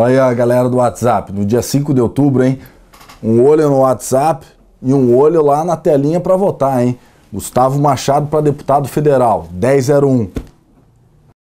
Olha a galera do WhatsApp, no dia 5 de outubro, hein? Um olho no WhatsApp e um olho lá na telinha para votar, hein? Gustavo Machado para deputado federal, 1001.